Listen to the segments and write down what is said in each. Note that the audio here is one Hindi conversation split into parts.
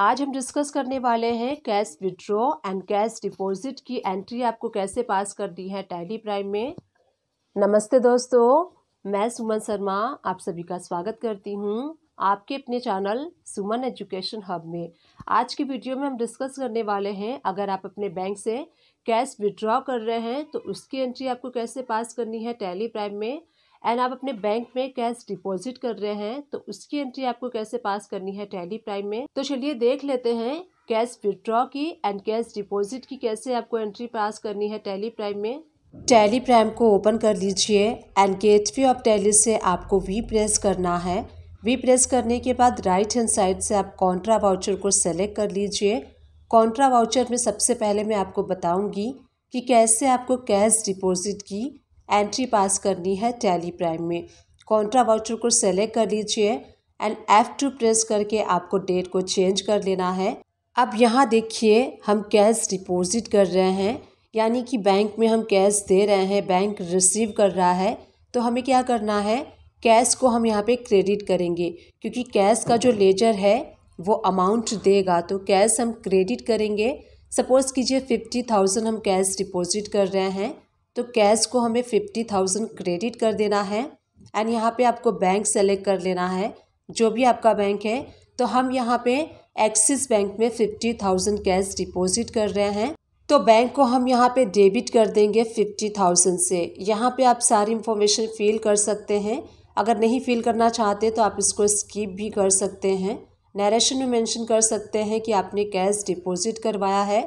आज हम डिस्कस करने वाले हैं cash withdraw and cash deposit की एंट्री आपको कैसे पास कर दी है टैली प्राइम में नमस्ते दोस्तों मैं सुमन शर्मा आप सभी का स्वागत करती हूँ आपके अपने चैनल सुमन एजुकेशन हब में आज की वीडियो में हम डिस्कस करने वाले हैं अगर आप अपने बैंक से कैश विड्रॉ कर रहे हैं तो उसकी एंट्री आपको कैसे पास करनी है टैली प्राइम में एंड आप अपने बैंक में कैश डिपॉजिट कर रहे हैं तो उसकी एंट्री आपको कैसे पास करनी है टैली प्राइम में तो चलिए देख लेते हैं कैश विड्रॉ की एंड कैश डिपॉजिट की कैसे आपको एंट्री पास करनी है टैली प्राइम में टैली प्राइम को ओपन कर लीजिए and gateway of Tally से आपको वी प्रेस करना है वी प्रेस करने के बाद राइट हैंड साइड से आप कॉन्ट्रा वाउचर को सेलेक्ट कर लीजिए कॉन्ट्रा वाउचर में सबसे पहले मैं आपको बताऊंगी कि कैसे आपको कैश डिपॉजिट की एंट्री पास करनी है टैली प्राइम में कॉन्ट्रा वाउचर को सेलेक्ट कर लीजिए एंड एफ टू प्रेस करके आपको डेट को चेंज कर लेना है अब यहाँ देखिए हम कैश डिपॉजिट कर रहे हैं यानी कि बैंक में हम कैश दे रहे हैं बैंक रिसीव कर रहा है तो हमें क्या करना है कैश को हम यहाँ पे क्रेडिट करेंगे क्योंकि कैश का जो लेजर है वो अमाउंट देगा तो कैश हम क्रेडिट करेंगे सपोज़ कीजिए फिफ्टी थाउजेंड हम कैश डिपॉजिट कर रहे हैं तो कैश को हमें फिफ्टी थाउजेंड क्रेडिट कर देना है एंड यहाँ पे आपको बैंक सेलेक्ट कर लेना है जो भी आपका बैंक है तो हम यहाँ पे एक्सिस बैंक में फिफ्टी थाउजेंड कैश डिपॉजिट कर रहे हैं तो बैंक को हम यहाँ पे डेबिट कर देंगे फिफ्टी थाउजेंड से यहाँ पे आप सारी इंफॉर्मेशन फिल कर सकते हैं अगर नहीं फिल करना चाहते तो आप इसको स्किप भी कर सकते हैं नरेशन में मैंशन कर सकते हैं कि आपने कैश डिपॉजिट करवाया है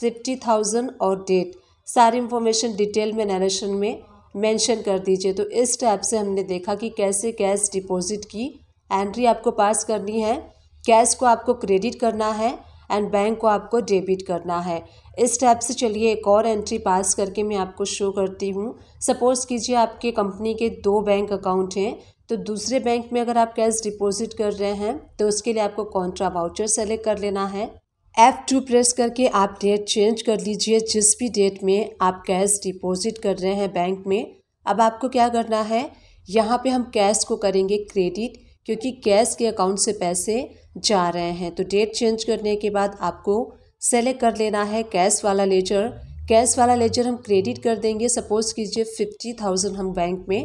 फिफ्टी थाउजेंड और डेट सारी इन्फॉर्मेशन डिटेल में नरेशन में मेंशन कर दीजिए तो इस टाइप से हमने देखा कि कैसे कैश डिपॉजिट की एंट्री आपको पास करनी है कैश को आपको क्रेडिट करना है एंड बैंक को आपको डेबिट करना है इस टाइप से चलिए एक और एंट्री पास करके मैं आपको शो करती हूँ सपोज़ कीजिए आपके कंपनी के दो बैंक अकाउंट हैं तो दूसरे बैंक में अगर आप कैश डिपॉजिट कर रहे हैं तो उसके लिए आपको कॉन्ट्रा वाउचर सेलेक्ट कर लेना है एफ़ टू प्रेस करके आप डेट चेंज कर लीजिए जिस भी डेट में आप कैश डिपॉजिट कर रहे हैं बैंक में अब आपको क्या करना है यहाँ पे हम कैश को करेंगे क्रेडिट क्योंकि कैश के अकाउंट से पैसे जा रहे हैं तो डेट चेंज करने के बाद आपको सेलेक्ट कर लेना है कैश वाला लेजर कैश वाला लेजर हम क्रेडिट कर देंगे सपोज़ कीजिए फिफ्टी थाउजेंड हम बैंक में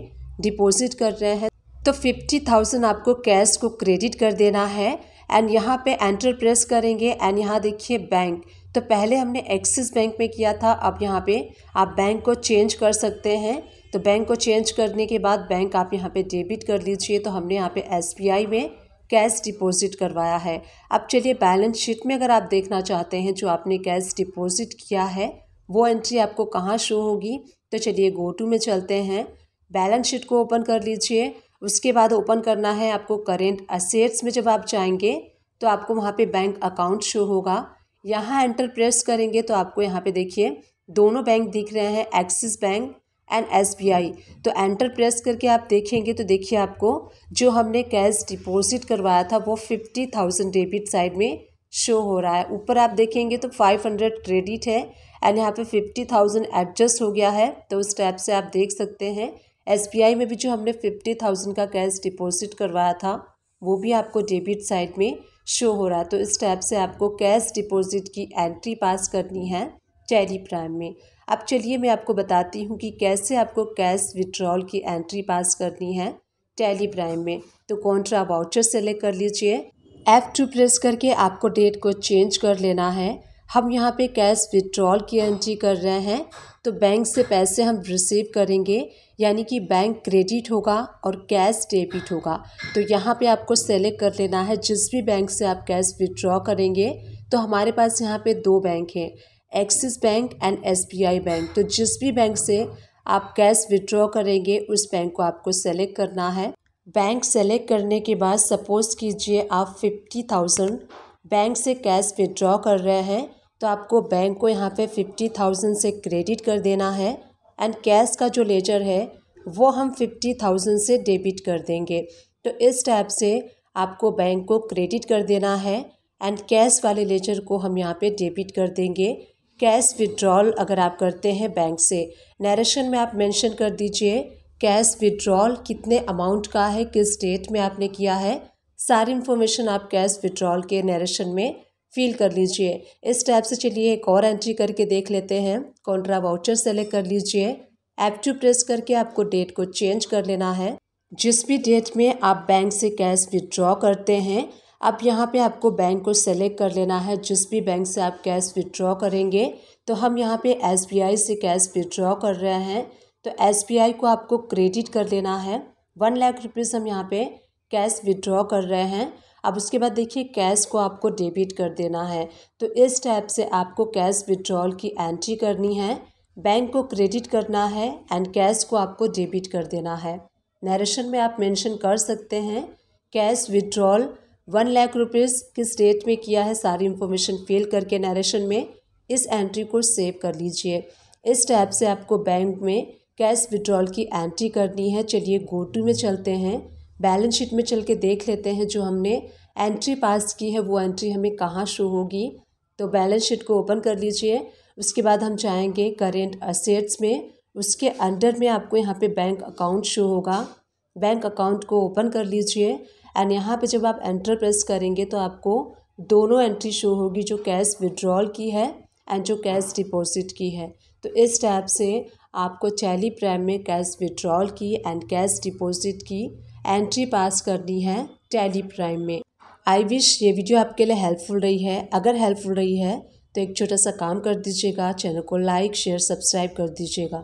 डिपॉजिट कर रहे हैं तो फिफ्टी थाउजेंड आपको कैश को क्रेडिट कर देना है एंड यहाँ पे एंटर प्रेस करेंगे एंड यहाँ देखिए बैंक तो पहले हमने एक्सिस बैंक में किया था अब यहाँ पे आप बैंक को चेंज कर सकते हैं तो बैंक को चेंज करने के बाद बैंक आप यहाँ पे डेबिट कर लीजिए तो हमने यहाँ पे एसबीआई में कैश डिपॉजिट करवाया है अब चलिए बैलेंस शीट में अगर आप देखना चाहते हैं जो आपने कैश डिपॉजिट किया है वो एंट्री आपको कहाँ शो होगी तो चलिए गो टू में चलते हैं बैलेंस शीट को ओपन कर लीजिए उसके बाद ओपन करना है आपको करेंट असेट्स में जब आप जाएंगे तो आपको वहाँ पे बैंक अकाउंट शो होगा यहाँ एंटर प्रेस करेंगे तो आपको यहाँ पे देखिए दोनों बैंक दिख रहे हैं Axis Bank and S B I तो एंटर प्रेस करके आप देखेंगे तो देखिए आपको जो हमने कैश डिपॉजिट करवाया था वो फिफ्टी थाउजेंड डेबिट साइड में शो हो रहा है ऊपर आप देखेंगे तो फाइव हंड्रेड क्रेडिट है एंड यहाँ पे फिफ्टी थाउजेंड एडजस्ट हो गया है तो उस टाइप से आप देख सकते हैं एसबीआई में भी जो हमने फिफ्टी थाउजेंड का कैश डिपॉजिट करवाया था वो भी आपको डेबिट साइड में शो हो रहा है तो इस टाइप से आपको कैश डिपॉजिट की एंट्री पास करनी है चैरी प्राइम में अब चलिए मैं आपको बताती हूँ कि कैसे आपको कैश विड्रॉल की एंट्री पास करनी है टैली प्राइम में तो कॉन्ट्रा वाउचर सेलेक्ट कर लीजिए एफ़ टू प्रेस करके आपको डेट को चेंज कर लेना है हम यहाँ पे कैश विड्रॉल की एंट्री कर रहे हैं तो बैंक से पैसे हम रिसीव करेंगे यानी कि बैंक क्रेडिट होगा और कैश डेबिट होगा तो यहाँ पे आपको सेलेक्ट कर लेना है जिस भी बैंक से आप कैश विड्रॉ करेंगे तो हमारे पास यहाँ पे दो बैंक हैं Axis Bank and SBI bank तो जिस भी बैंक से आप कैश विड्रॉ करेंगे उस बैंक को आपको सेलेक्ट करना है बैंक सेलेक्ट करने के बाद सपोज़ कीजिए आप फिफ्टी थाउजेंड बैंक से कैश विड्रॉ कर रहे हैं तो आपको बैंक को यहाँ पे फिफ्टी थाउजेंड से क्रेडिट कर देना है एंड कैश का जो लेजर है वो हम फिफ्टी थाउजेंड से डेबिट कर देंगे तो इस टाइप से आपको बैंक को क्रेडिट कर देना है एंड कैश वाले लेजर को हम यहाँ पे डेबिट कर देंगे कैश विड्रॉल अगर आप करते हैं बैंक से नरेशन में आप मेंशन कर दीजिए कैश विड्रॉल कितने अमाउंट का है किस डेट में आपने किया है सारी इन्फॉर्मेशन आप कैश विड्रॉल के नरेशन में फील कर लीजिए इस टाइप से चलिए एक और एंट्री करके देख लेते हैं कॉन्ट्रा वाउचर सेलेक्ट कर लीजिए ऐप टू प्रेस करके आपको डेट को चेंज कर लेना है जिस भी डेट में आप बैंक से कैश विड्रॉ करते हैं अब यहाँ पे आपको बैंक को सेलेक्ट कर लेना है जिस भी बैंक से आप कैश विड्रॉ करेंगे तो हम यहाँ पे एस से कैश विड्रॉ कर रहे हैं तो एस को आपको क्रेडिट कर लेना है वन लाख रुपीज़ हम यहाँ पे कैश विड्रॉ कर रहे हैं अब उसके बाद देखिए कैश को आपको डेबिट कर देना है तो इस टाइप से आपको कैश विड्रॉल की एंट्री करनी है बैंक को क्रेडिट करना है एंड कैश को आपको डेबिट कर देना है नरेशन में आप मेंशन कर सकते हैं cash withdrawal one lakh rupees किस डेट में किया है सारी इंफॉर्मेशन फिल करके नरेशन में इस एंट्री को सेव कर लीजिए इस टाइप से आपको बैंक में कैश विड्रॉल की एंट्री करनी है चलिए गो टू में चलते हैं बैलेंस शीट में चल के देख लेते हैं जो हमने एंट्री पास की है वो एंट्री हमें कहाँ शो होगी तो बैलेंस शीट को ओपन कर लीजिए उसके बाद हम जाएंगे करेंट असेट्स में उसके अंडर में आपको यहाँ पे बैंक अकाउंट शो होगा बैंक अकाउंट को ओपन कर लीजिए एंड यहाँ पे जब आप एंटर प्रेस करेंगे तो आपको दोनों एंट्री शो होगी जो कैश विड्रॉल की है एंड जो कैश डिपॉजिट की है तो इस टैप से आपको चैली प्राइम में कैश विड्रॉल की एंड कैश डिपॉजिट की एंट्री पास करनी है टैली प्राइम में आई विश ये वीडियो आपके लिए हेल्पफुल रही है अगर हेल्पफुल रही है तो एक छोटा सा काम कर दीजिएगा चैनल को लाइक शेयर सब्सक्राइब कर दीजिएगा